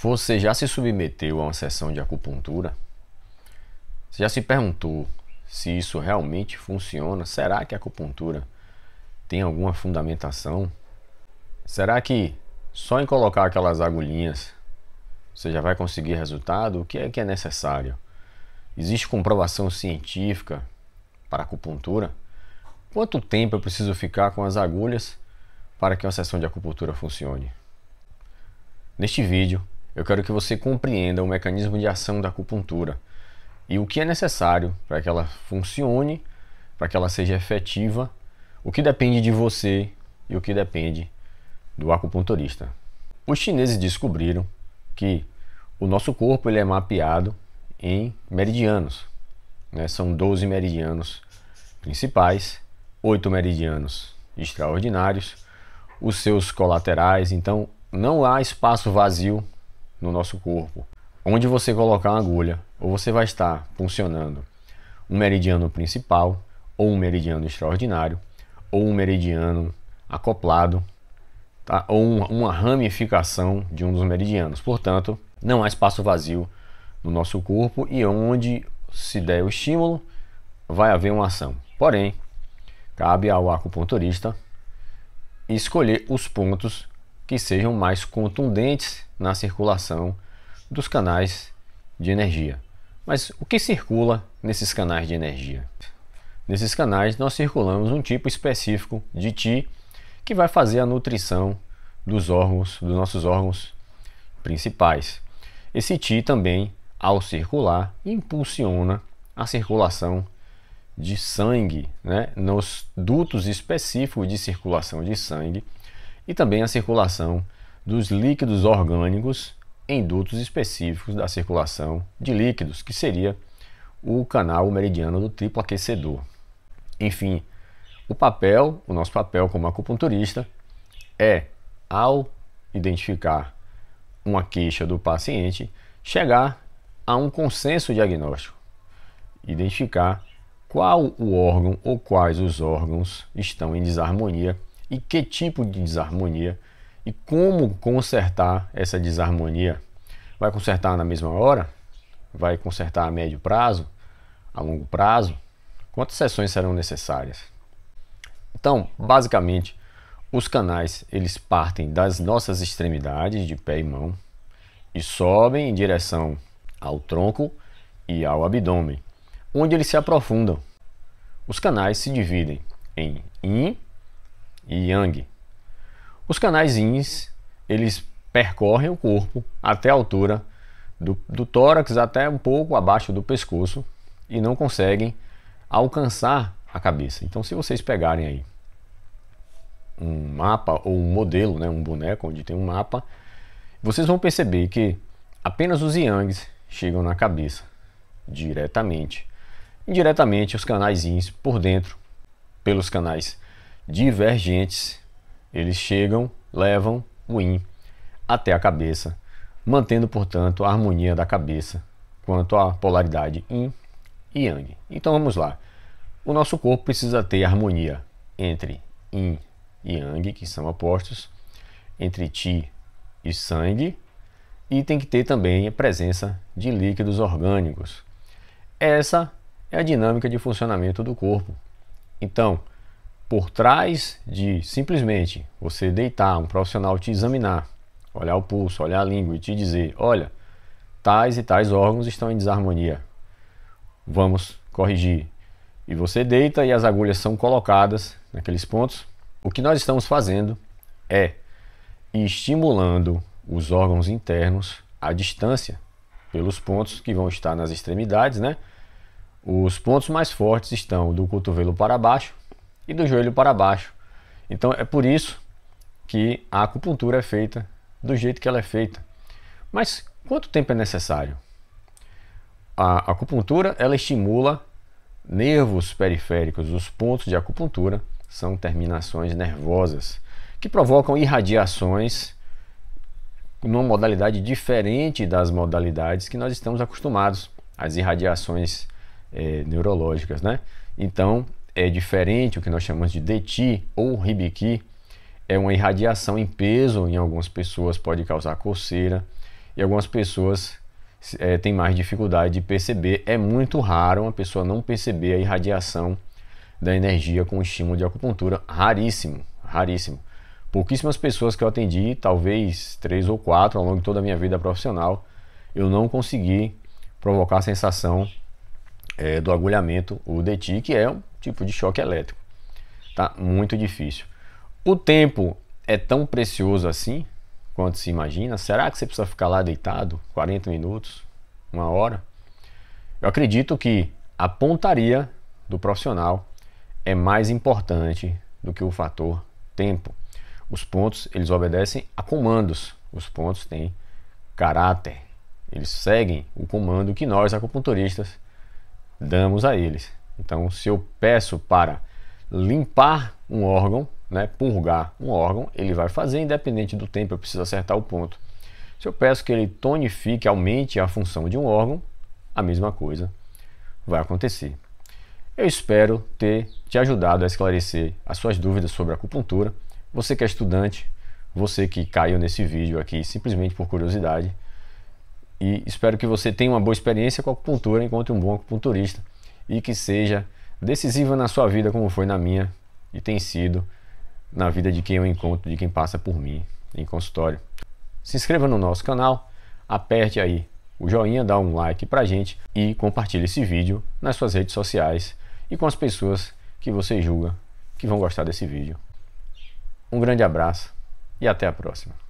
Você já se submeteu a uma sessão de acupuntura? Você já se perguntou se isso realmente funciona? Será que a acupuntura tem alguma fundamentação? Será que só em colocar aquelas agulhinhas você já vai conseguir resultado? O que é que é necessário? Existe comprovação científica para acupuntura? Quanto tempo eu preciso ficar com as agulhas para que uma sessão de acupuntura funcione? Neste vídeo, eu quero que você compreenda o mecanismo de ação da acupuntura e o que é necessário para que ela funcione, para que ela seja efetiva, o que depende de você e o que depende do acupunturista. Os chineses descobriram que o nosso corpo ele é mapeado em meridianos. Né? São 12 meridianos principais, 8 meridianos extraordinários, os seus colaterais. Então, não há espaço vazio no nosso corpo. Onde você colocar uma agulha, ou você vai estar funcionando um meridiano principal, ou um meridiano extraordinário, ou um meridiano acoplado, tá? ou um, uma ramificação de um dos meridianos. Portanto, não há espaço vazio no nosso corpo e onde se der o estímulo, vai haver uma ação. Porém, cabe ao acupunturista escolher os pontos que sejam mais contundentes na circulação dos canais de energia. Mas o que circula nesses canais de energia? Nesses canais nós circulamos um tipo específico de Ti que vai fazer a nutrição dos órgãos, dos nossos órgãos principais. Esse Ti também, ao circular, impulsiona a circulação de sangue, né? nos dutos específicos de circulação de sangue e também a circulação dos líquidos orgânicos em dutos específicos da circulação de líquidos, que seria o canal meridiano do triplo aquecedor. Enfim, o papel, o nosso papel como acupunturista, é, ao identificar uma queixa do paciente, chegar a um consenso diagnóstico, identificar qual o órgão ou quais os órgãos estão em desarmonia e que tipo de desarmonia e como consertar essa desarmonia. Vai consertar na mesma hora? Vai consertar a médio prazo? A longo prazo? Quantas sessões serão necessárias? Então, basicamente, os canais eles partem das nossas extremidades de pé e mão e sobem em direção ao tronco e ao abdômen, onde eles se aprofundam. Os canais se dividem em in e yang. Os canais yins, eles percorrem o corpo até a altura do, do tórax, até um pouco abaixo do pescoço e não conseguem alcançar a cabeça. Então, se vocês pegarem aí um mapa ou um modelo, né, um boneco onde tem um mapa, vocês vão perceber que apenas os yangs chegam na cabeça diretamente. Indiretamente, os canais yins por dentro, pelos canais divergentes, eles chegam, levam o yin até a cabeça, mantendo, portanto, a harmonia da cabeça quanto à polaridade yin e yang. Então vamos lá. O nosso corpo precisa ter harmonia entre yin e yang, que são opostos, entre ti e sangue, e tem que ter também a presença de líquidos orgânicos. Essa é a dinâmica de funcionamento do corpo. Então, por trás de simplesmente você deitar um profissional te examinar, olhar o pulso, olhar a língua e te dizer, olha, tais e tais órgãos estão em desarmonia. Vamos corrigir. E você deita e as agulhas são colocadas naqueles pontos. O que nós estamos fazendo é estimulando os órgãos internos à distância pelos pontos que vão estar nas extremidades, né? Os pontos mais fortes estão do cotovelo para baixo e do joelho para baixo. Então é por isso que a acupuntura é feita do jeito que ela é feita. Mas quanto tempo é necessário? A acupuntura ela estimula nervos periféricos. Os pontos de acupuntura são terminações nervosas que provocam irradiações numa modalidade diferente das modalidades que nós estamos acostumados, as irradiações eh, neurológicas, né? Então, é diferente, o que nós chamamos de DT ou Ribiki, é uma irradiação em peso, em algumas pessoas pode causar coceira, e algumas pessoas é, têm mais dificuldade de perceber. É muito raro uma pessoa não perceber a irradiação da energia com estímulo de acupuntura, raríssimo, raríssimo. Pouquíssimas pessoas que eu atendi, talvez três ou quatro ao longo de toda a minha vida profissional, eu não consegui provocar a sensação é, do agulhamento, o DETI, que é tipo de choque elétrico. Tá muito difícil. O tempo é tão precioso assim quanto se imagina? Será que você precisa ficar lá deitado 40 minutos, uma hora? Eu acredito que a pontaria do profissional é mais importante do que o fator tempo. Os pontos, eles obedecem a comandos. Os pontos têm caráter. Eles seguem o comando que nós acupunturistas damos a eles. Então, se eu peço para limpar um órgão, né, purgar um órgão, ele vai fazer independente do tempo, eu preciso acertar o ponto. Se eu peço que ele tonifique, aumente a função de um órgão, a mesma coisa vai acontecer. Eu espero ter te ajudado a esclarecer as suas dúvidas sobre acupuntura. Você que é estudante, você que caiu nesse vídeo aqui simplesmente por curiosidade. E espero que você tenha uma boa experiência com a acupuntura, encontre um bom acupunturista e que seja decisiva na sua vida, como foi na minha e tem sido na vida de quem eu encontro, de quem passa por mim em consultório. Se inscreva no nosso canal, aperte aí o joinha, dá um like pra gente e compartilhe esse vídeo nas suas redes sociais e com as pessoas que você julga que vão gostar desse vídeo. Um grande abraço e até a próxima.